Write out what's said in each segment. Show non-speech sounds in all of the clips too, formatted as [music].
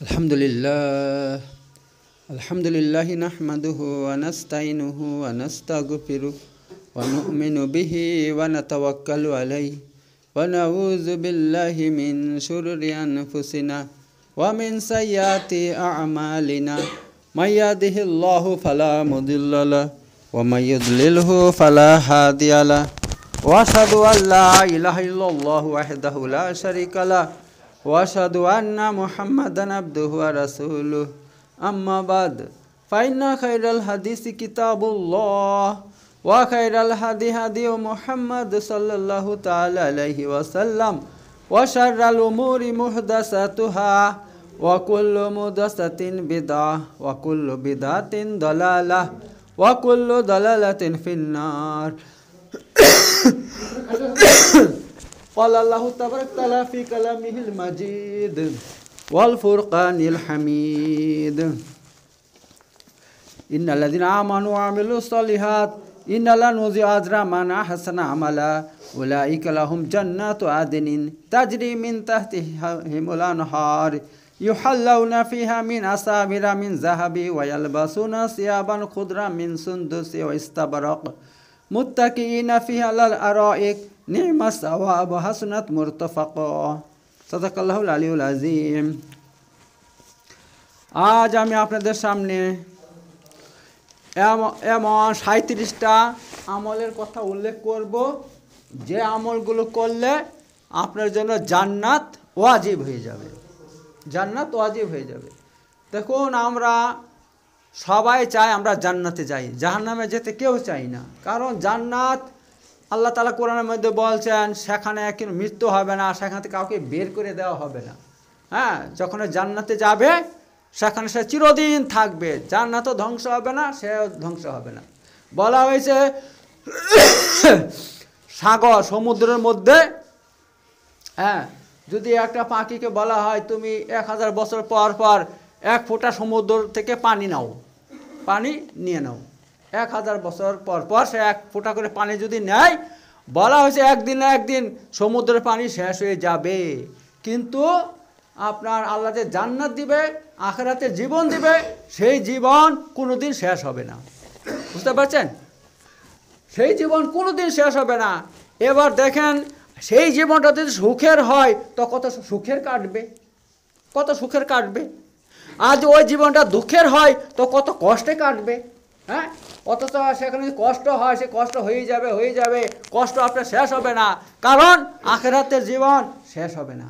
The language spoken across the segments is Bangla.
الحمد لله الحمد لله نحمده ونستعينه ونستغفره ونؤمن به ونتوكل عليه ونعوذ بالله من شرور أنفسنا ومن سيئات أعمالنا من يهده الله فلا مضل له ومن يضلله فلا هادي له وأشهد أن لا إله إلا الله وحده لا شريك له وأشهد أن محمدا عبده ورسوله أما بعد فإن خير الحديث كتاب الله وخير الهدي هدي محمد صلى الله تعالى عليه وسلم وشر الأمور محدثاتها وكل محدثة بدعة وكل بدعة ضلالة وكل ضلالة في النار قال الله تبارك تعالى في كلامه المجيد والفرقان الحميد إن الذين آمنوا وعملوا الصالحات إن لا نضيع أجر من أحسن عملا أولئك لهم جنات عدن تجري من تحتهم الأنهار يحلون فيها من أسابر من ذهب ويلبسون ثيابا خضرا من سندس واستبرق متكئين فيها على الأرائك নিমাস আওয়া আবু হাসনাত মুরতফাক সদাকাল্লাহুল আলিউল আজিম আজ আমি আপনাদের সামনে এমন সাঁত্রিশটা আমলের কথা উল্লেখ করব যে আমলগুলো করলে আপনার জন্য জান্নাত ওয়াজিব হয়ে যাবে জান্নাত ওয়াজিব হয়ে যাবে দেখুন আমরা সবাই চাই আমরা জান্নাতে যাই জাহান্নামে যেতে কেউ চাই না কারণ জান্নাত আল্লাহ তালা কোরআনের মধ্যে বলছেন সেখানে কিন্তু মৃত্যু হবে না সেখান থেকে কাউকে বের করে দেওয়া হবে না হ্যাঁ যখন জান্নাতে যাবে সেখানে সে চিরদিন থাকবে জান্নাতও ধ্বংস হবে না সে ধ্বংস হবে না বলা হয়েছে সাগর সমুদ্রের মধ্যে হ্যাঁ যদি একটা পাখিকে বলা হয় তুমি এক হাজার বছর পর পর এক ফোঁটা সমুদ্র থেকে পানি নাও পানি নিয়ে নাও এক হাজার বছর পর পর সে এক ফোঁটা করে পানি যদি নেয় বলা হয়েছে একদিন না একদিন সমুদ্রের পানি শেষ হয়ে যাবে কিন্তু আপনার আল্লাহ যে জান্নাত দিবে আখেরাতে জীবন দিবে সেই জীবন কোনো দিন শেষ হবে না বুঝতে পারছেন সেই জীবন কোনো দিন শেষ হবে না এবার দেখেন সেই জীবনটা যদি সুখের হয় তো কত সুখের কাটবে কত সুখের কাটবে আজ ওই জীবনটা দুঃখের হয় তো কত কষ্টে কাটবে হ্যাঁ অথচ সেখানে যদি কষ্ট হয় সে কষ্ট হয়ে যাবে হয়ে যাবে কষ্ট আপনার শেষ হবে না কারণ আখেরাতের জীবন শেষ হবে না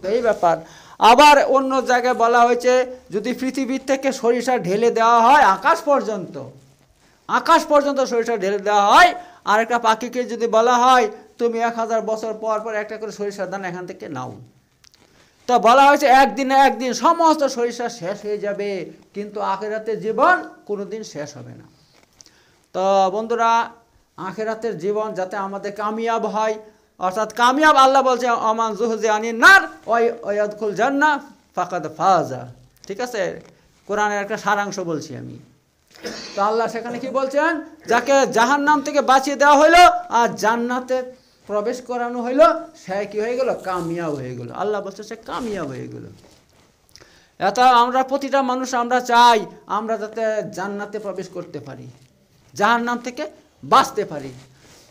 তো এই ব্যাপার আবার অন্য জায়গায় বলা হয়েছে যদি পৃথিবীর থেকে সরিষা ঢেলে দেওয়া হয় আকাশ পর্যন্ত আকাশ পর্যন্ত সরিষা ঢেলে দেওয়া হয় আর একটা পাখিকে যদি বলা হয় তুমি এক হাজার বছর পর পর একটা করে সরিষার দান এখান থেকে নাও তো বলা হয়েছে একদিন একদিন সমস্ত সরিষা শেষ হয়ে যাবে কিন্তু আখেরাতের জীবন কোনোদিন শেষ হবে না তো বন্ধুরা আখেরাতের জীবন যাতে আমাদের কামিয়াব হয় অর্থাৎ কামিয়াব আল্লাহ বলছে অমান জুহজে আনি নার ওই ওয়াদুল জান্না ফাকাদ ফাজা ঠিক আছে কোরআনের একটা সারাংশ বলছি আমি তো আল্লাহ সেখানে কি বলছেন যাকে জাহান্নাম থেকে বাঁচিয়ে দেওয়া হলো আর জান্নাতে প্রবেশ করানো হইলো সে কী হয়ে গেল কামিয়াব হয়ে গেল আল্লাহ বলছে সে কামিয়াব হয়ে গেল এত আমরা প্রতিটা মানুষ আমরা চাই আমরা যাতে জান্নাতে প্রবেশ করতে পারি জাহার নাম থেকে বাঁচতে পারি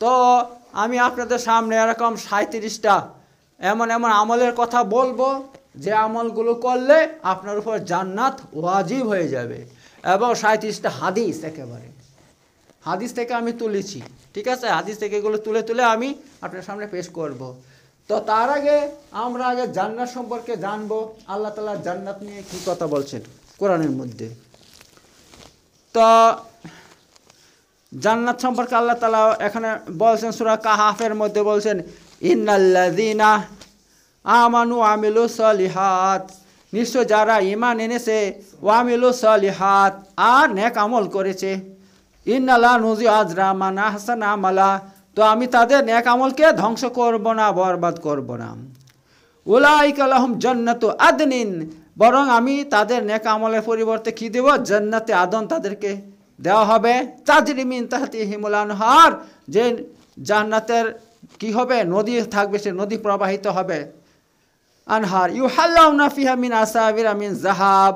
তো আমি আপনাদের সামনে এরকম সাঁত্রিশটা এমন এমন আমলের কথা বলবো যে আমলগুলো করলে আপনার উপর জান্নাত ওয়াজিব হয়ে যাবে এবং সাঁত্রিশটা হাদিস একেবারে হাদিস থেকে আমি তুলেছি ঠিক আছে হাদিস থেকে এগুলো তুলে তুলে আমি আপনার সামনে পেশ করব। তো তার আগে আমরা আগে জান্নাত সম্পর্কে জানবো আল্লাহ তালা জান্নাত নিয়ে কি কথা বলছেন কোরআনের মধ্যে তো জান্নাত সম্পর্কে আল্লাহ তালা এখানে বলছেন সুরা কাহাফের মধ্যে বলছেন ইন্নাল্লাদিনা আমানু আমিলু সলিহাত নিশ্চয় যারা ইমান এনেছে ওয়ামিলু সলিহাত আর নেক আমল করেছে ইন্নালা নজি আজরা মানা হাসান আমালা তো আমি তাদের ন্যাক আমলকে ধ্বংস করব না বরবাদ করব না ওলাইকালাহম জন্নাত আদনিন বরং আমি তাদের নেক আমলের পরিবর্তে কী দেব জন্নাতে আদন তাদেরকে দেওয়া হবে মিন তাহাতি হিমুলান হার যে জান্নাতের কি হবে নদী থাকবে সে নদী প্রবাহিত হবে আনহার ইউ হাল্লাউনা ফিহা আসাবির আমিন জাহাব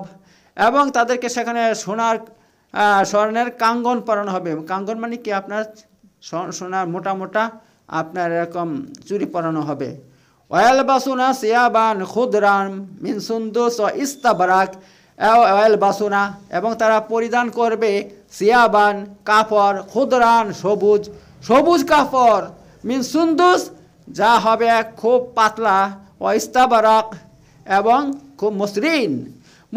এবং তাদেরকে সেখানে সোনার স্বর্ণের কাঙ্গন পরানো হবে কাঙ্গন মানে কি আপনার সোনার মোটা মোটা আপনার এরকম চুরি পরানো হবে অয়েল বাসুনা সিয়াবান খুদরান মিন সুন্দুস ও ইস্তাবরাক অয়েল বাসুনা এবং তারা পরিধান করবে সিয়াবান কাপড় খুদরান সবুজ সবুজ কাপড় মিন সুন্দুস যা হবে খুব পাতলা ও ইস্তাবরাক এবং খুব মসৃণ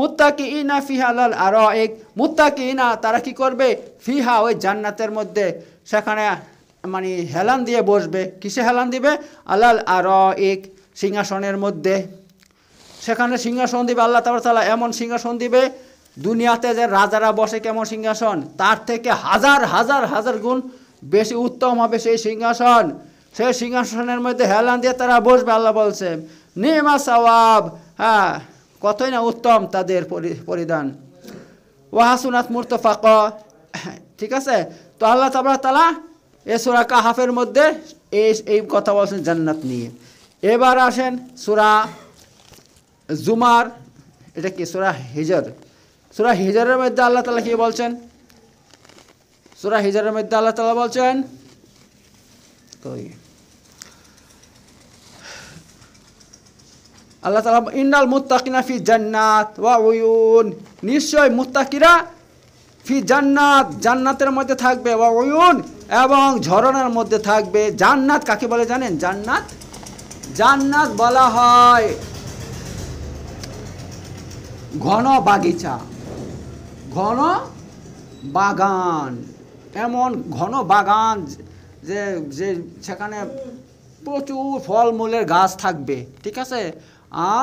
মুত্তাকি ইনা লাল আর এক মুত্তাকি ইনা তারা কি করবে ফিহা ওই জান্নাতের মধ্যে সেখানে মানে হেলান দিয়ে বসবে কিসে হেলান দিবে আলাল আর এক সিংহাসনের মধ্যে সেখানে সিংহাসন দিবে আল্লাহ তাবার তালা এমন সিংহাসন দিবে দুনিয়াতে যে রাজারা বসে কেমন সিংহাসন তার থেকে হাজার হাজার হাজার গুণ বেশি উত্তম হবে সেই সিংহাসন সেই সিংহাসনের মধ্যে হেলান দিয়ে তারা বসবে আল্লাহ বলছে নিমা সওয়াব হ্যাঁ কতই না উত্তম তাদের পরিধান ওয়াহাসুনাথ মুরতফাক ঠিক আছে তো আল্লাহ তাবরা তালা এ সুরা কাহাফের মধ্যে এই এই কথা বলছেন জান্নাত নিয়ে এবার আসেন সুরা জুমার এটা কি সুরা হিজর সুরা হিজরের মধ্যে আল্লাহ তালা কি বলছেন সুরা হিজরের মধ্যে আল্লাহ তালা বলছেন কই আল্লাহ তালা ইন্নাল মুত্তাকিনা ফি জান্নাত ওয়া উয়ুন নিশ্চয় মুত্তাকিরা ফি জান্নাত জান্নাতের মধ্যে থাকবে ওয়া উয়ুন এবং ঝরনার মধ্যে থাকবে জান্নাত কাকে বলে জানেন জান্নাত জান্নাত বলা হয় ঘন বাগিচা ঘন বাগান এমন ঘন বাগান যে যে সেখানে প্রচুর ফলমূলের গাছ থাকবে ঠিক আছে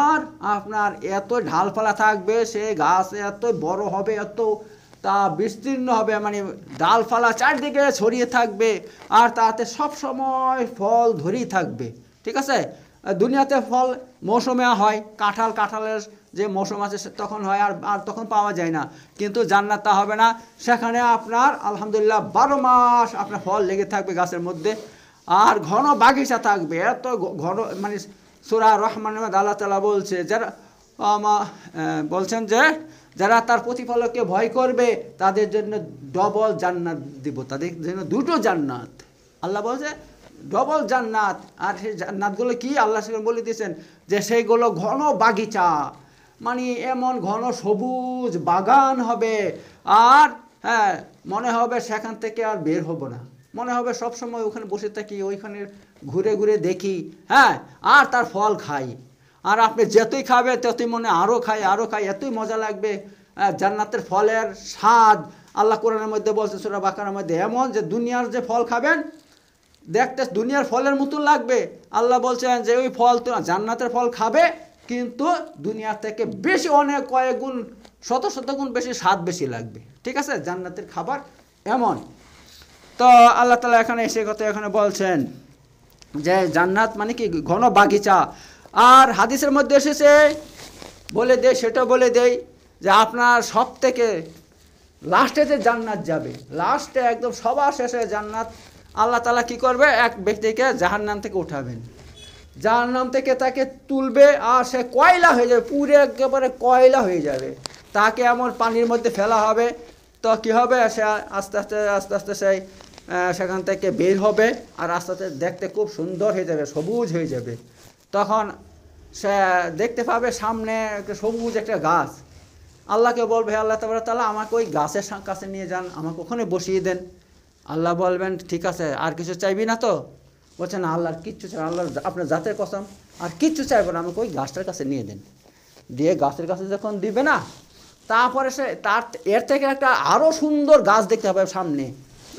আর আপনার এত ঢালপালা থাকবে সে গাছ এত বড় হবে এত তা বিস্তীর্ণ হবে মানে ডালপালা চারদিকে ছড়িয়ে থাকবে আর তাতে সব সময় ফল ধরেই থাকবে ঠিক আছে দুনিয়াতে ফল মৌসুমে হয় কাঁঠাল কাঁঠালের যে মৌসুম আছে তখন হয় আর আর তখন পাওয়া যায় না কিন্তু জান্নাত তা হবে না সেখানে আপনার আলহামদুলিল্লাহ বারো মাস আপনার ফল লেগে থাকবে গাছের মধ্যে আর ঘন বাগিচা থাকবে এত ঘন মানে সুরা রহমান আল্লাহ তালা বলছে যারা বলছেন যে যারা তার প্রতিফলককে ভয় করবে তাদের জন্য ডবল জান্নাত দিব তাদের জন্য দুটো জান্নাত আল্লাহ বলছে ডবল জান্নাত আর সেই জান্নাতগুলো কি আল্লাহ সেখানে বলে দিয়েছেন যে সেইগুলো ঘন বাগিচা মানে এমন ঘন সবুজ বাগান হবে আর হ্যাঁ মনে হবে সেখান থেকে আর বের হব না মনে হবে সব সময় ওখানে বসে থাকি ওইখানে ঘুরে ঘুরে দেখি হ্যাঁ আর তার ফল খাই আর আপনি যতই খাবে ততই মনে আরও খাই আরও খাই এতই মজা লাগবে জান্নাতের ফলের স্বাদ আল্লাহ কোরআনের মধ্যে বলছে সুরা বাকারের মধ্যে এমন যে দুনিয়ার যে ফল খাবেন দেখতে দুনিয়ার ফলের মতন লাগবে আল্লাহ বলছেন যে ওই ফল তো জান্নাতের ফল খাবে কিন্তু দুনিয়ার থেকে বেশি অনেক কয়েক গুণ শত শত গুণ বেশি স্বাদ বেশি লাগবে ঠিক আছে জান্নাতের খাবার এমন তো আল্লাহ তালা এখানে এসে কথা এখানে বলছেন যে জান্নাত মানে কি ঘন বাগিচা আর হাদিসের মধ্যে এসেছে বলে দেয় সেটা বলে দেয় যে আপনার সব থেকে লাস্টে যে জান্নাত যাবে লাস্টে একদম সবার শেষে জান্নাত আল্লাহ তালা কি করবে এক ব্যক্তিকে জাহান্নাম থেকে উঠাবেন জাহান্নাম থেকে তাকে তুলবে আর সে কয়লা হয়ে যাবে পুরে একেবারে কয়লা হয়ে যাবে তাকে এমন পানির মধ্যে ফেলা হবে তো কী হবে সে আস্তে আস্তে আস্তে আস্তে সেই সেখান থেকে বের হবে আর রাস্তাতে দেখতে খুব সুন্দর হয়ে যাবে সবুজ হয়ে যাবে তখন সে দেখতে পাবে সামনে একটা সবুজ একটা গাছ আল্লাহকে বলবে আল্লাহ তাবার তালা আমাকে ওই গাছের কাছে নিয়ে যান আমাকে ওখানে বসিয়ে দেন আল্লাহ বলবেন ঠিক আছে আর কিছু চাইবি না তো বলছে না আল্লাহর কিচ্ছু চাই আল্লাহর আপনার জাতের কসম আর কিচ্ছু চাইব না আমাকে ওই গাছটার কাছে নিয়ে দেন দিয়ে গাছের কাছে যখন দিবে না তারপরে সে তার এর থেকে একটা আরও সুন্দর গাছ দেখতে হবে সামনে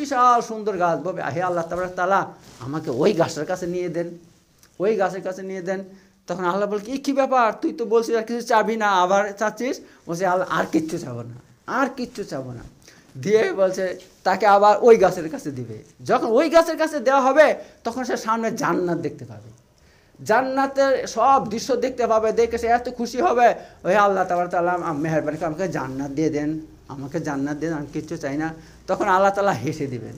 বিশাল সুন্দর গাছ বলবে হে আল্লাহ তাবার তালা আমাকে ওই গাছের কাছে নিয়ে দেন ওই গাছের কাছে নিয়ে দেন তখন আল্লাহ বলছে কী ব্যাপার তুই তো বলছিস আর কিছু চাবি না আবার চাচ্ছিস বলছে আল্লাহ আর কিচ্ছু চাবো না আর কিচ্ছু চাবো না দিয়ে বলছে তাকে আবার ওই গাছের কাছে দিবে যখন ওই গাছের কাছে দেওয়া হবে তখন সে সামনে জান্নাত দেখতে পাবে জান্নাতের সব দৃশ্য দেখতে পাবে দেখে সে এত খুশি হবে ওই আল্লাহ তাবার তাল্লাহ মেহরবানি আমাকে জান্নাত দিয়ে দেন আমাকে জান্নাত দেন আমি কিচ্ছু চাই না তখন আল্লাহ তালা হেসে দিবেন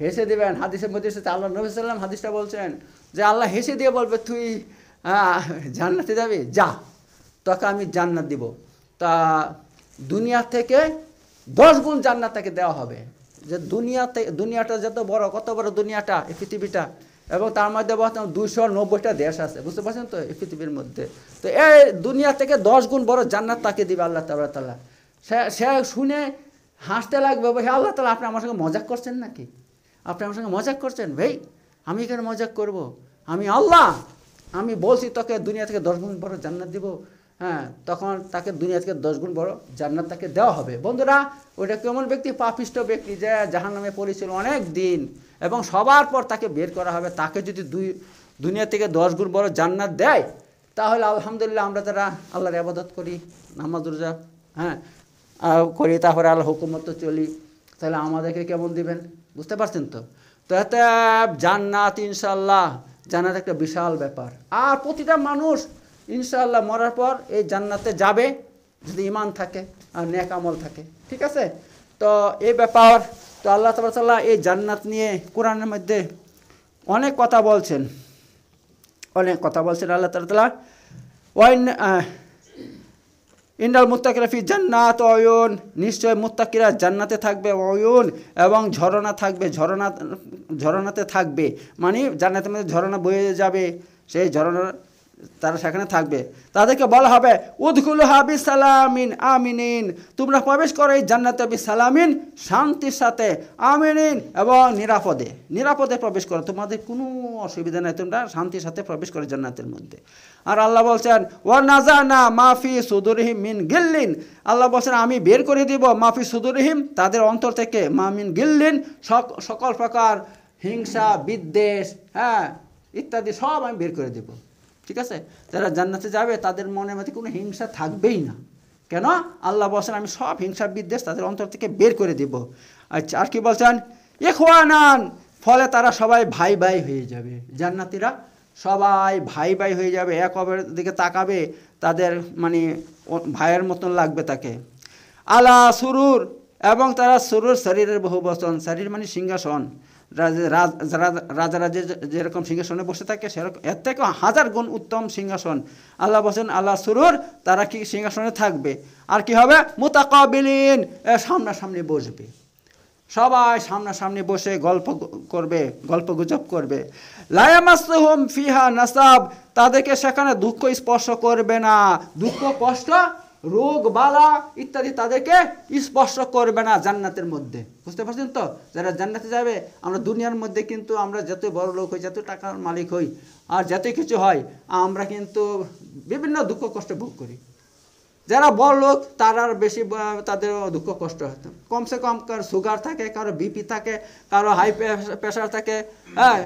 হেসে দিবেন হাদিসের মধ্যে এসেছে আল্লাহ নবী সাল্লাম হাদিসটা বলছেন যে আল্লাহ হেসে দিয়ে বলবে তুই জান্নাতে যাবি যা তোকে আমি জান্নাত দিব তা দুনিয়া থেকে দশ গুণ জান্নাত তাকে দেওয়া হবে যে দুনিয়াতে দুনিয়াটা যত বড় কত বড় দুনিয়াটা এই পৃথিবীটা এবং তার মধ্যে বলতাম দুইশো নব্বইটা দেশ আছে বুঝতে পারছেন তো এই পৃথিবীর মধ্যে তো এই দুনিয়া থেকে দশ গুণ বড় জান্নাত তাকে দিবে আল্লাহ তাল্লাহ সে শুনে হাসতে লাগবে ভাই আল্লাহ তালা আপনি আমার সঙ্গে মজাক করছেন নাকি আপনি আমার সঙ্গে মজাক করছেন ভাই আমি কেন মজাক করব। আমি আল্লাহ আমি বলছি তোকে দুনিয়া থেকে দশ গুণ বড় জান্নাত দিব হ্যাঁ তখন তাকে দুনিয়া থেকে দশ গুণ বড় জান্নাত তাকে দেওয়া হবে বন্ধুরা ওইটা কেমন ব্যক্তি পাপিষ্ট ব্যক্তি যে জাহান নামে পড়েছিল অনেক দিন এবং সবার পর তাকে বের করা হবে তাকে যদি দুই দুনিয়া থেকে দশ গুণ বড় জান্নাত দেয় তাহলে আলহামদুলিল্লাহ আমরা যারা আল্লাহর আবাদত করি নামাজ রোজা হ্যাঁ করি তাহলে আল্লাহ হুকুমত চলি তাহলে আমাদেরকে কেমন দিবেন বুঝতে পারছেন তো তো এতে জান্নাত ইনশাল্লাহ জান্নাত একটা বিশাল ব্যাপার আর প্রতিটা মানুষ ইনশাল্লাহ মরার পর এই জান্নাতে যাবে যদি ইমান থাকে আর নেক আমল থাকে ঠিক আছে তো এই ব্যাপার তো আল্লাহ তাল্লাহ এই জান্নাত নিয়ে কোরআনের মধ্যে অনেক কথা বলছেন অনেক কথা বলছেন আল্লাহ তালা ওয়াইন ইন্ডাল মুত্তাকিরাফি জান্নাত অয়ন নিশ্চয় মুত্তাকিরা জান্নাতে থাকবে অয়ন এবং ঝরনা থাকবে ঝরনা ঝরনাতে থাকবে মানে জান্নাতের মধ্যে ঝরনা বয়ে যাবে সেই ঝরনা তারা সেখানে থাকবে তাদেরকে বলা হবে উদ্গুল হাবি সালামিন আমিনিন তোমরা প্রবেশ করো এই জান্নাতে হাবি সালামিন শান্তির সাথে আমিনিন এবং নিরাপদে নিরাপদে প্রবেশ করো তোমাদের কোনো অসুবিধা নেই তোমরা শান্তির সাথে প্রবেশ করো জান্নাতের মধ্যে আর আল্লাহ বলছেন ও নাজানা মাফি সুদুরহিম মিন গিল্লিন আল্লাহ বলছেন আমি বের করে দিব মাফি সুদুরহিম তাদের অন্তর থেকে মামিন গিল্লিন সকল প্রকার হিংসা বিদ্বেষ হ্যাঁ ইত্যাদি সব আমি বের করে দেবো ঠিক আছে যারা জান্নাতে যাবে তাদের মনের মধ্যে কোনো হিংসা থাকবেই না কেন আল্লাহ বলছেন আমি সব হিংসা বিদ্বেষ তাদের অন্তর থেকে বের করে দেব আচ্ছা আর কি বলছেন এ খোয়ানান ফলে তারা সবাই ভাই ভাই হয়ে যাবে জান্নাতিরা সবাই ভাই ভাই হয়ে যাবে এক অপরের দিকে তাকাবে তাদের মানে ভাইয়ের মতন লাগবে তাকে আলা সুরুর এবং তারা সুরুর শরীরের বহু বচন শরীর মানে সিংহাসন রাজা রাজে যেরকম সিংহাসনে বসে থাকে সেরকম এর থেকে হাজার গুণ উত্তম সিংহাসন আল্লাহ বসেন আল্লাহ সুরুর তারা কি সিংহাসনে থাকবে আর কি হবে মোতাকাবিলিন সামনাসামনি বসবে সবাই সামনাসামনি বসে গল্প করবে গল্প গুজব করবে লায়ামাসহুম ফিহা নাসাব তাদেরকে সেখানে দুঃখ স্পর্শ করবে না দুঃখ কষ্ট রোগ বালা ইত্যাদি তাদেরকে স্পর্শ করবে না জান্নাতের মধ্যে বুঝতে পারছেন তো যারা জান্নাতে যাবে আমরা দুনিয়ার মধ্যে কিন্তু আমরা যত বড় লোক হই যত টাকার মালিক হই আর যত কিছু হয় আমরা কিন্তু বিভিন্ন দুঃখ কষ্ট ভোগ করি যারা বড় লোক আর বেশি তাদের দুঃখ কষ্ট হতো কমসে কম কারো সুগার থাকে কারো বিপি থাকে কারো হাই প্রেশার থাকে হ্যাঁ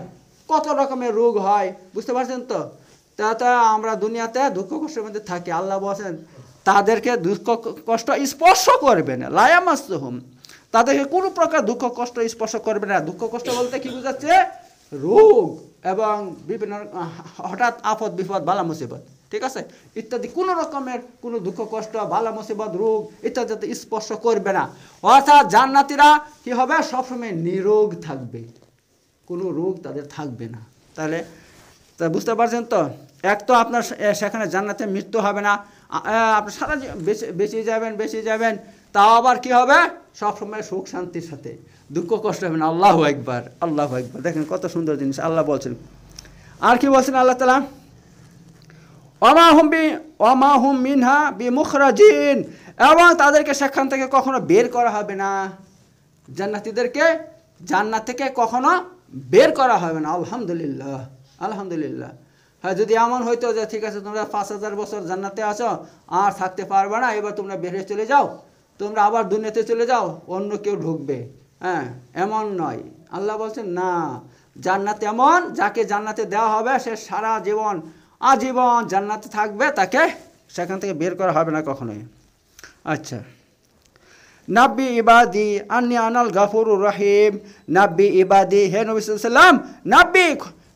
কত রকমের রোগ হয় বুঝতে পারছেন তো তা আমরা দুনিয়াতে দুঃখ কষ্টের মধ্যে থাকি আল্লাহ বলছেন তাদেরকে দুঃখ কষ্ট স্পর্শ করবে না লায়ামাস হুম তাদেরকে কোনো প্রকার দুঃখ কষ্ট স্পর্শ করবে না দুঃখ কষ্ট বলতে কি বোঝাচ্ছে রোগ এবং বিভিন্ন হঠাৎ আপদ বিপদ বালা মুসিবত ঠিক আছে ইত্যাদি কোনো রকমের কোনো দুঃখ কষ্ট বালা মুসিবত রোগ ইত্যাদি স্পর্শ করবে না অর্থাৎ জান্নাতিরা কি হবে সবসময় নিরোগ থাকবে কোনো রোগ তাদের থাকবে না তাহলে তা বুঝতে পারছেন তো এক তো আপনার সেখানে জান্নাতে মৃত্যু হবে না আপনি সারা বেঁচে বেঁচে যাবেন বেঁচে যাবেন তাও আবার কি হবে সবসময় সুখ শান্তির সাথে দুঃখ কষ্ট হবে না আল্লাহ একবার আল্লাহ একবার দেখেন কত সুন্দর জিনিস আল্লাহ বলছেন আর কি বলছেন আল্লাহ তালা অমা হুম বি অমা হুম মিনহা বি মুখরাজিন এবং তাদেরকে সেখান থেকে কখনো বের করা হবে না জান্নাতিদেরকে জান্নাত থেকে কখনো বের করা হবে না আলহামদুলিল্লাহ আলহামদুলিল্লাহ হ্যাঁ যদি এমন হইতো যে ঠিক আছে তোমরা পাঁচ হাজার বছর জান্নাতে আছো আর থাকতে পারবে না এবার তোমরা বেরে চলে যাও তোমরা আবার দুনিয়াতে চলে যাও অন্য কেউ ঢুকবে হ্যাঁ এমন নয় আল্লাহ বলছেন না জান্নাত এমন যাকে জান্নাতে দেওয়া হবে সে সারা জীবন আজীবন জান্নাতে থাকবে তাকে সেখান থেকে বের করা হবে না কখনোই আচ্ছা নাব্বি ইবাদি আন্নি আনাল গাফুর রহিম নাব্বি ইবাদি হে নবী সাল্লাম নাব্বি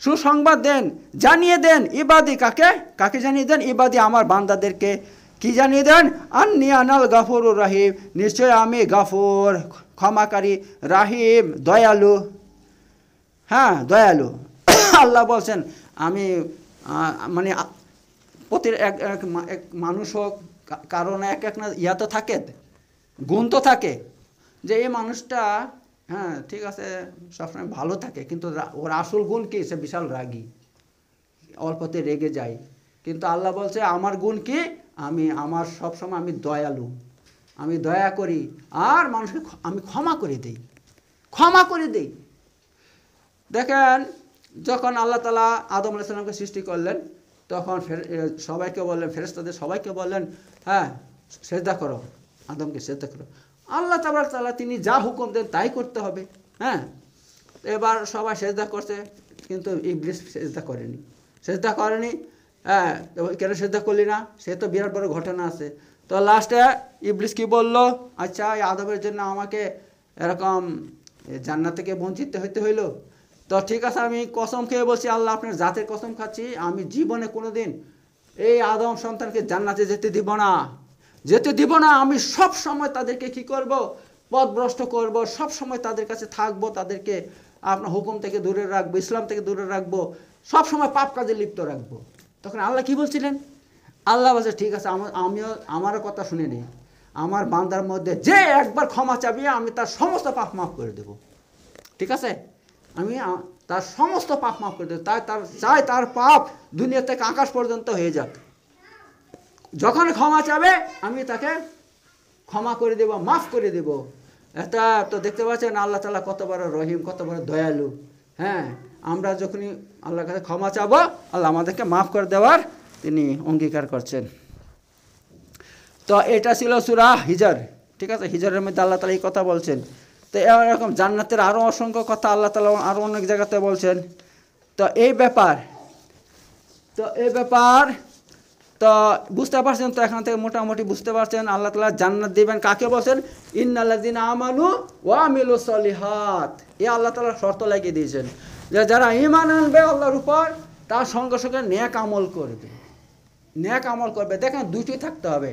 সুসংবাদ দেন জানিয়ে দেন ইবাদি কাকে কাকে জানিয়ে দেন ইবাদি আমার বান্দাদেরকে কি জানিয়ে দেন আন্নি আনাল গাফরুর রাহিম নিশ্চয় আমি গাফর ক্ষমাকারী রাহিম দয়ালু হ্যাঁ দয়ালু [coughs] আল্লাহ বলছেন আমি মানে প্রতি এক এক মানুষ হোক কারণ এক এক না ইয়া তো থাকে গুণ তো থাকে যে এই মানুষটা হ্যাঁ ঠিক আছে সবসময় ভালো থাকে কিন্তু ওর আসল গুণ কি সে বিশাল রাগী অল্পতে রেগে যায় কিন্তু আল্লাহ বলছে আমার গুণ কি আমি আমার সবসময় আমি দয়ালু আমি দয়া করি আর মানুষকে আমি ক্ষমা করে দেই ক্ষমা করে দেই দেখেন যখন আল্লাহ তালা আদম আলাইসালামকে সৃষ্টি করলেন তখন সবাইকে বললেন ফেরেস্তাদের সবাইকে বললেন হ্যাঁ শ্রদ্ধা করো আদমকে শ্রদ্ধা করো আল্লাহ তাবার তালা তিনি যা হুকুম দেন তাই করতে হবে হ্যাঁ এবার সবাই সেজদা করছে কিন্তু ইংলিশ সেজদা করেনি সেজদা করেনি হ্যাঁ কেন সেজদা করলি না সে তো বিরাট বড় ঘটনা আছে তো লাস্টে ইবলিস কি বলল আচ্ছা এই আদবের জন্য আমাকে এরকম জান্নাত থেকে বঞ্চিত হইতে হইলো তো ঠিক আছে আমি কসম খেয়ে বলছি আল্লাহ আপনার জাতের কসম খাচ্ছি আমি জীবনে কোনো দিন এই আদম সন্তানকে জান্নাতে যেতে দিব না যেতে দিব না আমি সব সময় তাদেরকে কি করব পথভ্রষ্ট করব সব সময় তাদের কাছে থাকব তাদেরকে আপনার হুকুম থেকে দূরে রাখবো ইসলাম থেকে দূরে রাখবো সব সময় পাপ কাজে লিপ্ত রাখবো তখন আল্লাহ কি বলছিলেন আল্লাহ বলছে ঠিক আছে আমিও আমারও কথা শুনে নিই আমার বান্দার মধ্যে যে একবার ক্ষমা চাবিয়ে আমি তার সমস্ত পাপ মাফ করে দেব ঠিক আছে আমি তার সমস্ত পাপ মাফ করে দেবো তাই তার চাই তার পাপ দুনিয়া থেকে আকাশ পর্যন্ত হয়ে যাক যখন ক্ষমা চাবে আমি তাকে ক্ষমা করে দেব মাফ করে দেব এটা তো দেখতে পাচ্ছেন আল্লাহ তালা কত বড় রহিম কত বড় দয়ালু হ্যাঁ আমরা যখনই আল্লাহর কাছে ক্ষমা চাবো আল্লাহ আমাদেরকে মাফ করে দেওয়ার তিনি অঙ্গীকার করছেন তো এটা ছিল সুরা হিজর ঠিক আছে হিজরের মধ্যে আল্লাহ তালা এই কথা বলছেন তো এরকম জান্নাতের আরও অসংখ্য কথা আল্লাহ তালা আরও অনেক জায়গাতে বলছেন তো এই ব্যাপার তো এই ব্যাপার তো বুঝতে পারছেন তো এখান থেকে মোটামুটি বুঝতে পারছেন আল্লাহ তালা জান্নাত দিবেন কাকে বলছেন ইন্নাল্লাদিন আমানু ওয়া মিলু সলিহাত এ আল্লাহ তালা শর্ত লাগিয়ে দিয়েছেন যে যারা ইমান আনবে আল্লাহর উপর তার সঙ্গে সঙ্গে ন্যাক আমল করবে ন্যাক আমল করবে দেখেন দুইটি থাকতে হবে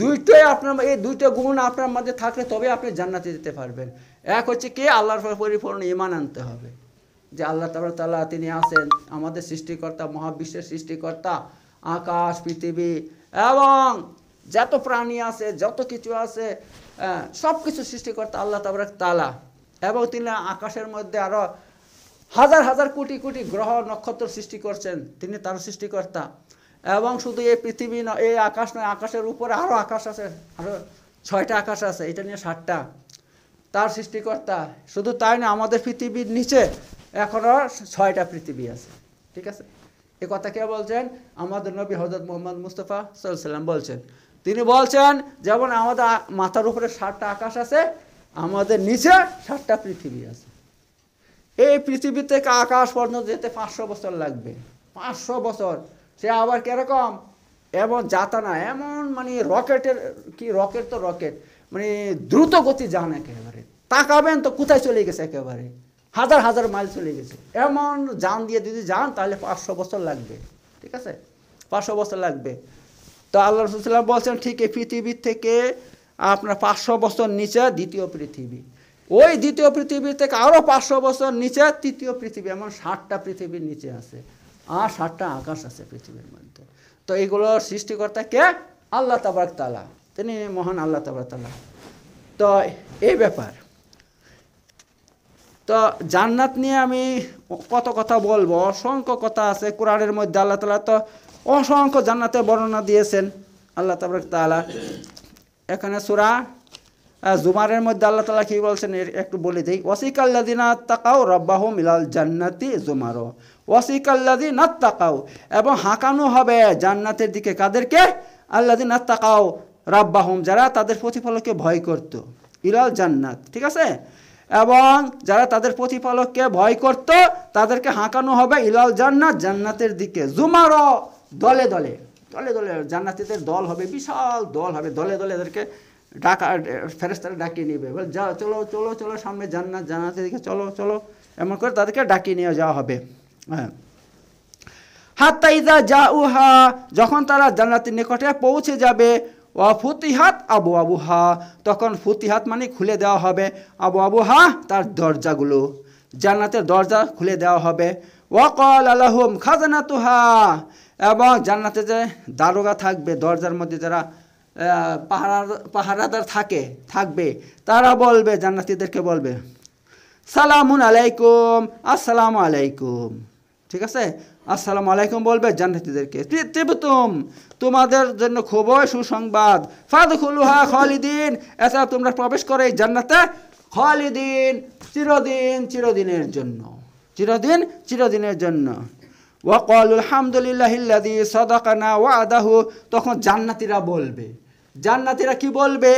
দুইটাই আপনার এই দুইটা গুণ আপনার মধ্যে থাকলে তবে আপনি জান্নাতে যেতে পারবেন এক হচ্ছে কে আল্লাহর পরিপূর্ণ ইমান আনতে হবে যে আল্লাহ তালা তিনি আছেন আমাদের সৃষ্টিকর্তা মহাবিশ্বের সৃষ্টিকর্তা আকাশ পৃথিবী এবং যত প্রাণী আছে যত কিছু আছে সব কিছু সৃষ্টি করতে আল্লাহ তাবরাক তালা এবং তিনি আকাশের মধ্যে আরও হাজার হাজার কোটি কোটি গ্রহ নক্ষত্র সৃষ্টি করছেন তিনি তার সৃষ্টিকর্তা এবং শুধু এই পৃথিবী নয় এই আকাশ নয় আকাশের উপরে আরও আকাশ আছে আরও ছয়টা আকাশ আছে এটা নিয়ে ষাটটা তার সৃষ্টিকর্তা শুধু তাই না আমাদের পৃথিবীর নিচে এখনও ছয়টা পৃথিবী আছে ঠিক আছে এ কথা কে বলছেন আমাদের নবী হজরত মোহাম্মদ মুস্তফা সাল্লাম বলছেন তিনি বলছেন যেমন আমাদের মাথার উপরে ষাটটা আকাশ আছে আমাদের নিচে ষাটটা পৃথিবী আছে এই পৃথিবী থেকে আকাশ পর্যন্ত যেতে পাঁচশো বছর লাগবে পাঁচশো বছর সে আবার কীরকম এমন যাতা না এমন মানে রকেটের কি রকেট তো রকেট মানে দ্রুত গতি যান একেবারে তাকাবেন তো কোথায় চলে গেছে একেবারে হাজার হাজার মাইল চলে গেছে এমন যান দিয়ে যদি যান তাহলে পাঁচশো বছর লাগবে ঠিক আছে পাঁচশো বছর লাগবে তো আল্লাহ রসুলাম বলছেন ঠিক এই পৃথিবীর থেকে আপনার পাঁচশো বছর নিচে দ্বিতীয় পৃথিবী ওই দ্বিতীয় পৃথিবী থেকে আরও পাঁচশো বছর নিচে তৃতীয় পৃথিবী এমন ষাটটা পৃথিবীর নিচে আছে আর ষাটটা আকাশ আছে পৃথিবীর মধ্যে তো এইগুলোর সৃষ্টিকর্তা কে আল্লাহ তাবাক তালা তিনি মহান আল্লাহ তাবার তালা তো এই ব্যাপার তো জান্নাত নিয়ে আমি কত কথা বলবো অসংখ্য কথা আছে কোরআনের মধ্যে আল্লাহ তালা তো অসংখ্য জান্নাতের বর্ণনা দিয়েছেন আল্লাহ তাবরক তালা এখানে সুরা জুমারের মধ্যে আল্লাহ তালা কী বলছেন একটু বলে দিই না তাকাও রব্বাহ মিলাল জান্নাতি জুমারো ওয়াসিকাল্লাদি না তাকাও এবং হাঁকানো হবে জান্নাতের দিকে কাদেরকে আল্লাদি না তাকাও রব্বাহম যারা তাদের প্রতিফলকে ভয় করত ইলাল জান্নাত ঠিক আছে এবং যারা তাদের প্রতিপালককে ভয় করত তাদেরকে হাঁকানো হবে ইলাল জান্নাত জান্নাতের দিকে জুমার দলে দলে দলে দলে জান্নাতিদের দল হবে বিশাল দল হবে দলে দলে এদেরকে ডাকা ফেরেস্তারা ডাকিয়ে নেবে বলে যা চলো চলো চলো সামনে জান্নাত জান্নাতের দিকে চলো চলো এমন করে তাদেরকে ডাকিয়ে নিয়ে যাওয়া হবে হ্যাঁ হাত্তাইদা যা উহা যখন তারা জান্নাতের নিকটে পৌঁছে যাবে অফুতিহাত ফুতিহাত আবু আবুহা তখন ফুতিহাত মানে খুলে দেওয়া হবে আবু আবুহা তার দরজাগুলো জান্নাতের দরজা খুলে দেওয়া হবে ওয়াকল আলহম খাজানা তুহা এবং জান্নাতে যে দারোগা থাকবে দরজার মধ্যে যারা পাহারা পাহারাদার থাকে থাকবে তারা বলবে জান্নাতিদেরকে বলবে সালামুন আলাইকুম আসসালামু আলাইকুম ঠিক আছে আসসালামু আলাইকুম বলবে জান্নাতিদেরকে তিবতুম তোমাদের জন্য খুবই সুসংবাদ ফাদখুলুহা খালিদিন এছাড়া তোমরা প্রবেশ করে এই জান্নাতে খালিদিন চিরদিন চিরদিনের জন্য চিরদিন চিরদিনের জন্য ওয়াকল আলহামদুলিল্লাহিল্লাদি সাদাকানা ওয়াদাহু তখন জান্নাতীরা বলবে জান্নাতীরা কি বলবে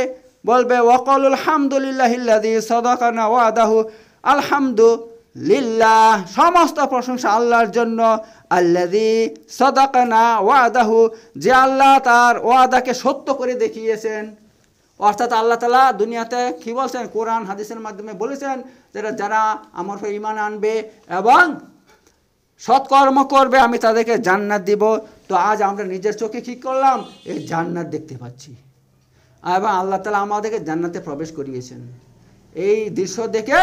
বলবে ওয়াকল আলহামদুলিল্লাহিল্লাদি সাদাকানা ওয়াদাহু আলহামদু লিল্লাহ সমস্ত প্রশংসা আল্লাহর জন্য আল্লাদি সদাকানা ওয়াদাহু যে আল্লাহ তার ওয়াদাকে সত্য করে দেখিয়েছেন অর্থাৎ আল্লাহ তালা দুনিয়াতে কী বলছেন কোরআন হাদিসের মাধ্যমে বলেছেন যারা যারা আমার ইমান আনবে এবং সৎকর্ম করবে আমি তাদেরকে জান্নাত দিব তো আজ আমরা নিজের চোখে কী করলাম এই জান্নাত দেখতে পাচ্ছি এবং আল্লাহ তালা আমাদেরকে জান্নাতে প্রবেশ করিয়েছেন এই দৃশ্য দেখে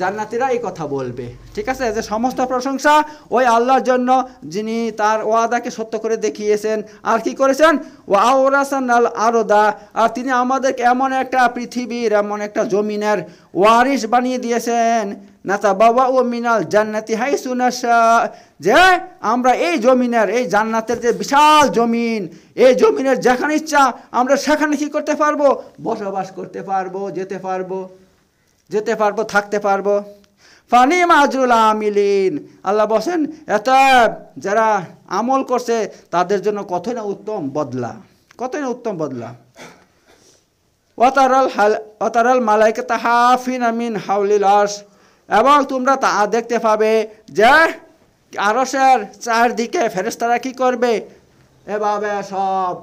জান্নাতিরা এই কথা বলবে ঠিক আছে যে সমস্ত প্রশংসা ওই আল্লাহর জন্য যিনি তার ওয়াদাকে সত্য করে দেখিয়েছেন আর কি করেছেন ওয়াউরাসান আল আরদা আর তিনি আমাদেরকে এমন একটা পৃথিবীর এমন একটা জমিনের ওয়ারিস বানিয়ে দিয়েছেন নাতা বাবা ও মিনাল জান্নাতি হাই সুনাসা যে আমরা এই জমিনের এই জান্নাতের যে বিশাল জমিন এই জমিনের যেখানে ইচ্ছা আমরা সেখানে কি করতে পারবো বসবাস করতে পারবো যেতে পারবো যেতে পারবো থাকতে পারবো ফানি মাজুল আমিলিন আল্লাহ বসেন এত যারা আমল করছে তাদের জন্য কতই না উত্তম বদলা কতই না উত্তম বদলা অতারল হাল অতারল মালাইকে তাহাফিন আমিন হাউলিল এবং তোমরা তা দেখতে পাবে যে আরসের চারদিকে ফেরেস্তারা কি করবে এভাবে সব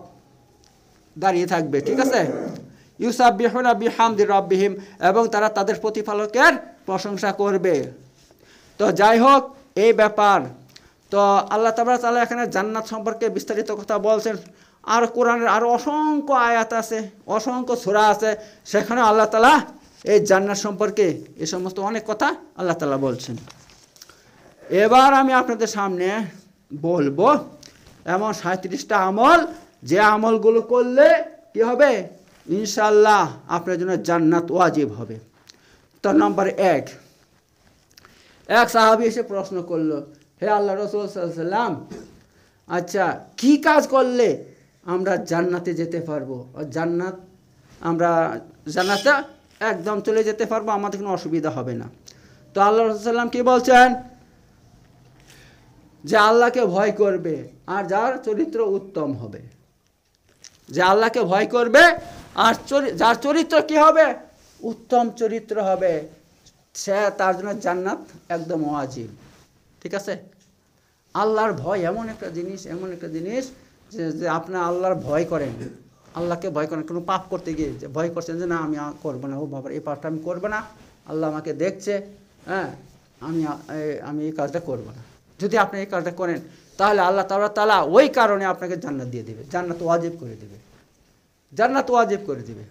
দাঁড়িয়ে থাকবে ঠিক আছে ইউসাবিহুনা বিহামদি রব্বিহিম এবং তারা তাদের প্রতিপালকের প্রশংসা করবে তো যাই হোক এই ব্যাপার তো আল্লাহ তাবার তালা এখানে জান্নাত সম্পর্কে বিস্তারিত কথা বলছেন আর কোরআনের আরও অসংখ্য আয়াত আছে অসংখ্য ছোড়া আছে সেখানে আল্লাহ তালা এই জান্নাত সম্পর্কে এ সমস্ত অনেক কথা আল্লাহ তালা বলছেন এবার আমি আপনাদের সামনে বলবো এমন সাঁত্রিশটা আমল যে আমলগুলো করলে কি হবে ইনশাল্লাহ আপনার জন্য জান্নাত ওয়াজিব হবে তার নম্বর এক এক সাহাবি এসে প্রশ্ন করলো হে আল্লাহ রসুল সাল্লাম আচ্ছা কি কাজ করলে আমরা জান্নাতে যেতে পারবো জান্নাত আমরা জান্নাতে একদম চলে যেতে পারবো আমাদের কোনো অসুবিধা হবে না তো আল্লাহ রসুল্লাম কি বলছেন যে আল্লাহকে ভয় করবে আর যার চরিত্র উত্তম হবে যে আল্লাহকে ভয় করবে আর যার চরিত্র কি হবে উত্তম চরিত্র হবে সে তার জন্য জান্নাত একদম ওয়াজিব ঠিক আছে আল্লাহর ভয় এমন একটা জিনিস এমন একটা জিনিস যে যে আপনি আল্লাহর ভয় করেন আল্লাহকে ভয় করেন কোনো পাপ করতে গিয়ে যে ভয় করছেন যে না আমি করবো না ও বাবা এই পাপটা আমি করবো না আল্লাহ আমাকে দেখছে হ্যাঁ আমি আমি এই কাজটা করবো না যদি আপনি এই কাজটা করেন তাহলে আল্লাহ তালা তালা ওই কারণে আপনাকে জান্নাত দিয়ে দেবে জান্নাত ওয়াজিব করে দেবে জান্নাত ওয়াজিব করে দিবে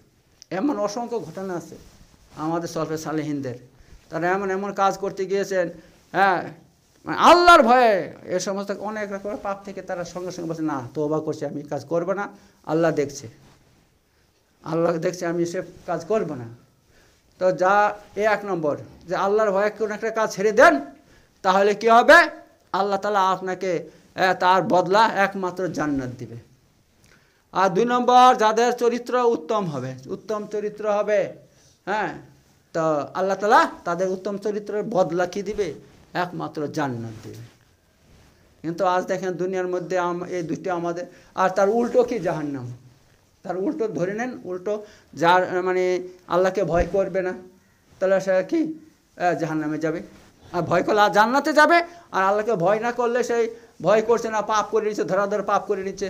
এমন অসংখ্য ঘটনা আছে আমাদের সলফে সালেহিনদের তারা এমন এমন কাজ করতে গিয়েছেন হ্যাঁ মানে আল্লাহর ভয়ে এ সমস্ত অনেক রকমের পাপ থেকে তারা সঙ্গে সঙ্গে বলছে না তোবা করছে আমি কাজ করব না আল্লাহ দেখছে আল্লাহ দেখছে আমি সে কাজ করব না তো যা এ এক নম্বর যে আল্লাহর ভয়ে কোনো একটা কাজ ছেড়ে দেন তাহলে কি হবে আল্লাহ তালা আপনাকে তার বদলা একমাত্র জান্নাত দিবে আর দুই নম্বর যাদের চরিত্র উত্তম হবে উত্তম চরিত্র হবে হ্যাঁ তো আল্লাহ তালা তাদের উত্তম চরিত্রের বদলা কী দিবে একমাত্র জান্নাত দেবে কিন্তু আজ দেখেন দুনিয়ার মধ্যে এই দুটি আমাদের আর তার উল্টো কি জাহান্নাম তার উল্টো ধরে নেন উল্টো যার মানে আল্লাহকে ভয় করবে না তাহলে সে কি জাহান্নামে যাবে আর ভয় করলে আর জান্নাতে যাবে আর আল্লাহকে ভয় না করলে সেই ভয় করছে না পাপ করে নিচ্ছে ধরাধর পাপ করে নিচ্ছে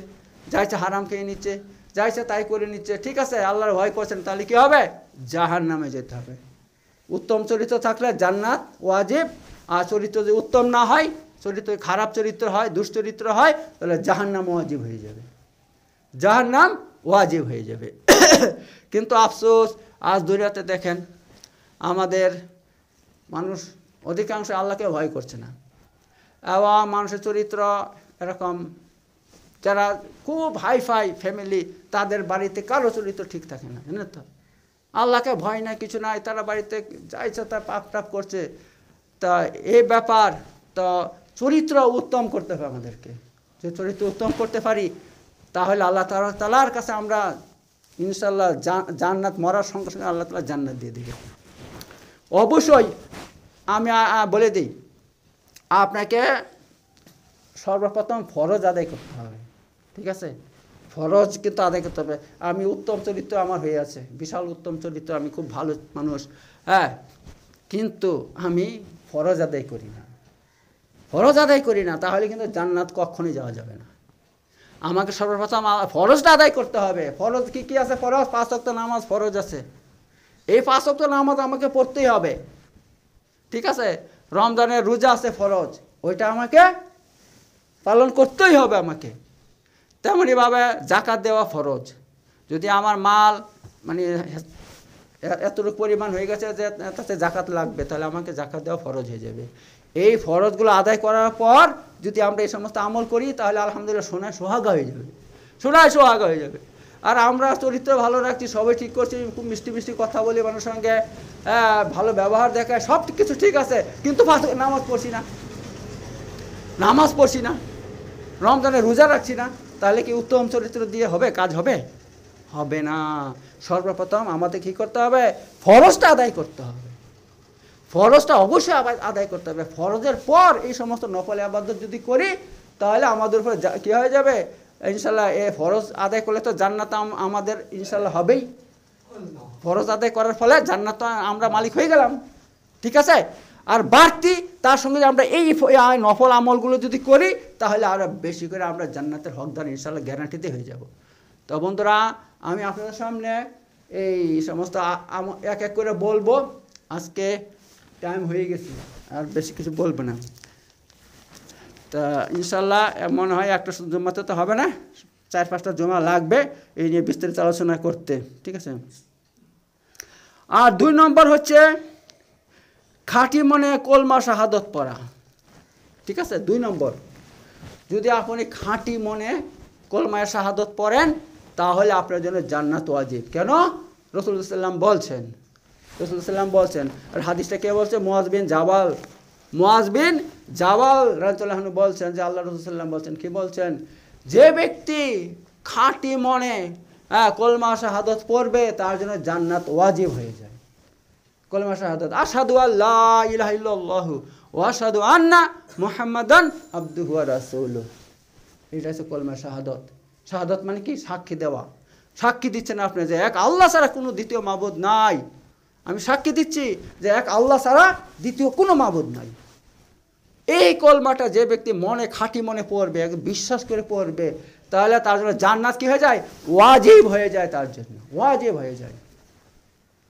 যা ইচ্ছা হারাম খেয়ে নিচ্ছে যা ইচ্ছা তাই করে নিচ্ছে ঠিক আছে আল্লাহর ভয় করছেন তাহলে কী হবে জাহার নামে যেতে হবে উত্তম চরিত্র থাকলে জান্নাত ওয়াজিব আর চরিত্র যদি উত্তম না হয় চরিত্র খারাপ চরিত্র হয় দুশ্চরিত্র হয় তাহলে জাহার নাম ওয়াজিব হয়ে যাবে জাহার নাম ওয়াজিব হয়ে যাবে [coughs] কিন্তু আফসোস আজ দুনিয়াতে দেখেন আমাদের মানুষ অধিকাংশ আল্লাহকে ভয় করছে না এবং মানুষের চরিত্র এরকম যারা খুব হাইফাই ফ্যামিলি তাদের বাড়িতে কারো চরিত্র ঠিক থাকে না জানো তো আল্লাহকে ভয় নাই কিছু নাই তারা বাড়িতে যাইছে তা পাপ টাপ করছে তা এই ব্যাপার তো চরিত্র উত্তম করতে হবে আমাদেরকে যে চরিত্র উত্তম করতে পারি তাহলে আল্লাহ তালা তালার কাছে আমরা ইনশাল্লাহ জান্নাত মরার সঙ্গে সঙ্গে আল্লাহ তালা জান্নাত দিয়ে দেবে অবশ্যই আমি বলে দিই আপনাকে সর্বপ্রথম ফরজ আদায় করতে হবে ঠিক আছে ফরজ কিন্তু আদায় করতে হবে আমি উত্তম চরিত্র আমার হয়ে আছে বিশাল উত্তম চরিত্র আমি খুব ভালো মানুষ হ্যাঁ কিন্তু আমি ফরজ আদায় করি না ফরজ আদায় করি না তাহলে কিন্তু জান্নাত কখনই যাওয়া যাবে না আমাকে সর্বপ্রথম ফরজটা আদায় করতে হবে ফরজ কি কি আছে ফরজ পাঁচ অক্ত নামাজ ফরজ আছে এই পাঁচ অক্ত নামাজ আমাকে পড়তেই হবে ঠিক আছে রমজানের রোজা আছে ফরজ ওইটা আমাকে পালন করতেই হবে আমাকে তেমনিভাবে জাকাত দেওয়া ফরজ যদি আমার মাল মানে এতটুকু পরিমাণ হয়ে গেছে যে তাতে জাকাত লাগবে তাহলে আমাকে জাকাত দেওয়া ফরজ হয়ে যাবে এই ফরজগুলো আদায় করার পর যদি আমরা এই সমস্ত আমল করি তাহলে আলহামদুলিল্লাহ সোনায় সোহাগা হয়ে যাবে সোনায় সোহাগা হয়ে যাবে আর আমরা চরিত্র ভালো রাখছি সবাই ঠিক করছি খুব মিষ্টি মিষ্টি কথা বলি মানুষের সঙ্গে হ্যাঁ, ভালো ব্যবহার দেখায় সব কিছু ঠিক আছে কিন্তু নামাজ পড়ছি না নামাজ পড়ছি না রমজানে রোজা রাখছি না তাহলে কি উত্তম চরিত্র দিয়ে হবে কাজ হবে হবে না সর্বপ্রথম আমাদের কী করতে হবে ফরজটা আদায় করতে হবে ফরজটা অবশ্যই আবার আদায় করতে হবে ফরজের পর এই সমস্ত নকল আবদ্ধ যদি করি তাহলে আমাদের উপরে কী হয়ে যাবে ইনশাল্লাহ এ ফরজ আদায় করলে তো জান্নাত আমাদের ইনশাল্লাহ হবেই ফরজ আদায় করার ফলে জান্নাত আমরা মালিক হয়ে গেলাম ঠিক আছে আর বাড়তি তার সঙ্গে আমরা এই নফল আমলগুলো যদি করি তাহলে আরও বেশি করে আমরা জান্নাতের হকদার ইনশাল্লাহ গ্যারান্টিতে হয়ে যাব তো বন্ধুরা আমি আপনাদের সামনে এই সমস্ত এক এক করে বলবো আজকে টাইম হয়ে গেছে আর বেশি কিছু বলবো না তা ইনশাল্লাহ মনে হয় একটা জমাতে তো হবে না চার পাঁচটা জমা লাগবে এই নিয়ে বিস্তারিত আলোচনা করতে ঠিক আছে আর দুই নম্বর হচ্ছে খাঁটি মানে কলমা শাহাদত পড়া ঠিক আছে দুই নম্বর যদি আপনি খাঁটি মনে কলমায় শাহাদত পড়েন তাহলে আপনার জন্য জান্নাত ওয়াজিব কেন রসুল্লাহাল্লাম বলছেন রসুল্লাহাল্লাম বলছেন আর হাদিসটা কে বলছে মোয়াজবিন জাওয়াল জাবাল জাওয়াল বিন জাবাল বলছেন যে আল্লাহ রসুল্লাম বলছেন কি বলছেন যে ব্যক্তি খাঁটি মনে হ্যাঁ কলমা শাহাদত পড়বে তার জন্য জান্নাত ওয়াজিব হয়ে যায় কলমা শাহাদ আসাদু আল্লাহ ইহ ইল্লাল্লাহ ও আসাদু আন্না মুহাম্মাদান আব্দুহু রাসৌল এটা হচ্ছে কলমা শাহাদত শাহাদত মানে কি সাক্ষী দেওয়া সাক্ষী দিচ্ছেন আপনি যে এক আল্লাহ ছাড়া কোনো দ্বিতীয় মাবুদ নাই আমি সাক্ষী দিচ্ছি যে এক আল্লাহ ছাড়া দ্বিতীয় কোনো মাবুদ নাই এই কলমাটা যে ব্যক্তি মনে খাঁটি মনে পড়বে বিশ্বাস করে পড়বে তাহলে তার জন্য জান্নাত কী হয়ে যায় ওয়াজিব হয়ে যায় তার জন্য ওয়াজিব হয়ে যায়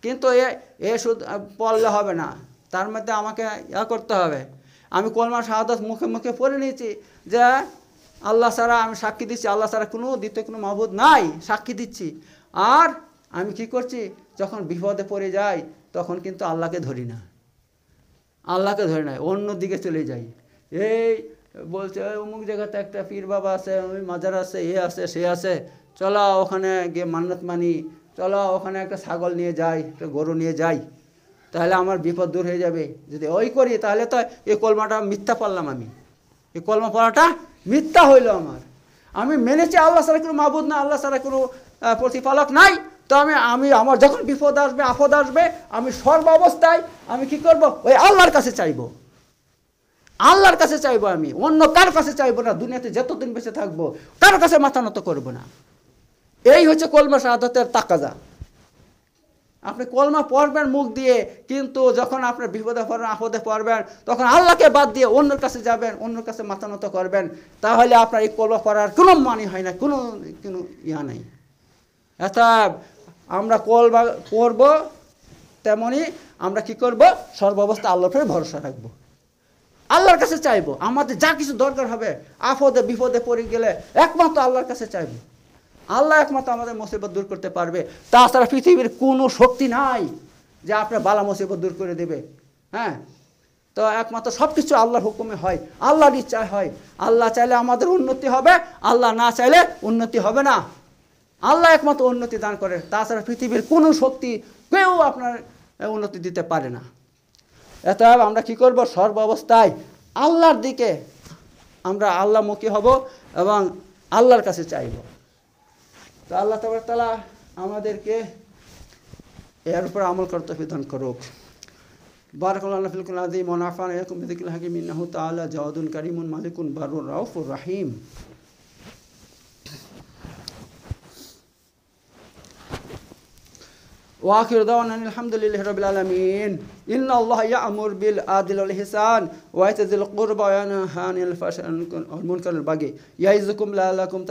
কিন্তু এ এ শুধু পড়লে হবে না তার মধ্যে আমাকে ইয়া করতে হবে আমি কলমা শাহাদ মুখে মুখে পড়ে নিয়েছি যে আল্লাহ সারা আমি সাক্ষী দিচ্ছি আল্লাহ সারা কোনো দ্বিতীয় কোনো মাহবুদ নাই সাক্ষী দিচ্ছি আর আমি কি করছি যখন বিপদে পড়ে যাই তখন কিন্তু আল্লাহকে ধরি না আল্লাহকে ধরি না অন্য দিকে চলে যাই এই বলছে অমুক জায়গাতে একটা পীর বাবা আছে ওই মাজার আছে এ আছে সে আছে চলা ওখানে গিয়ে মান্নাত মানি চলো ওখানে একটা ছাগল নিয়ে যাই একটা গরু নিয়ে যাই তাহলে আমার বিপদ দূর হয়ে যাবে যদি ওই করি তাহলে তো এই কলমাটা মিথ্যা পারলাম আমি এই কলমা পড়াটা মিথ্যা হইল আমার আমি মেনেছি আল্লাহ সারা কোনো মাবুদ না আল্লাহ সারা কোনো প্রতিপালক নাই তো আমি আমি আমার যখন বিপদ আসবে আপদ আসবে আমি সর্ব অবস্থায় আমি কি করব ওই আল্লাহর কাছে চাইব আল্লাহর কাছে চাইবো আমি অন্য কার কাছে চাইবো না দুনিয়াতে যতদিন বেঁচে থাকবো কার কাছে মাথা নত করবো না এই হচ্ছে কলমা শাহাদতের তাকাজা আপনি কলমা পড়বেন মুখ দিয়ে কিন্তু যখন আপনার বিপদে পড়বেন আপদে পড়বেন তখন আল্লাহকে বাদ দিয়ে অন্যর কাছে যাবেন অন্যর কাছে মাথা নত করবেন তাহলে আপনার এই কলমা পড়ার কোনো মানি হয় না কোনো কোনো ইয়া নেই অর্থাৎ আমরা কলবা পড়ব তেমনি আমরা কি করব সর্বাবস্থা আল্লাহ উপরে ভরসা রাখবো আল্লাহর কাছে চাইবো আমাদের যা কিছু দরকার হবে আপদে বিপদে পড়ে গেলে একমাত্র আল্লাহর কাছে চাইবো আল্লাহ একমাত্র আমাদের মুসিবত দূর করতে পারবে তাছাড়া পৃথিবীর কোনো শক্তি নাই যে আপনার বালা মুসিবত দূর করে দেবে হ্যাঁ তো একমাত্র সব কিছু আল্লাহর হুকুমে হয় আল্লাহর ইচ্ছায় হয় আল্লাহ চাইলে আমাদের উন্নতি হবে আল্লাহ না চাইলে উন্নতি হবে না আল্লাহ একমাত্র উন্নতি দান করে তাছাড়া পৃথিবীর কোনো শক্তি কেউ আপনার উন্নতি দিতে পারে না এত আমরা কি করব সর্ব অবস্থায় আল্লাহর দিকে আমরা আল্লাহমুখী হব এবং আল্লাহর কাছে চাইব তো আল্লাহ তাবার তালা আমাদেরকে এর উপর আমল করতে বিধান করুক বারাকাল্লাহ ফিলকুল আজিম ওনাফান এরকম বিদিকুল হাকিম ইন্নাহু তাআলা জাওয়াদুন কারীমুন মালিকুন বারুর রাউফুর রাহিম واخر دعوانا الحمد لله رب العالمين ان الله يامر بالعدل والاحسان وايتاء ذي القربى وينهى عن الفحشاء والمنكر والبغي يعظكم لعلكم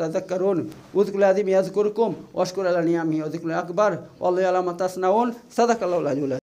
تذكرون اذكروا العظيم يذكركم واشكروا على نعمه وذكر الاكبر والله يعلم ما تصنعون صدق الله العلي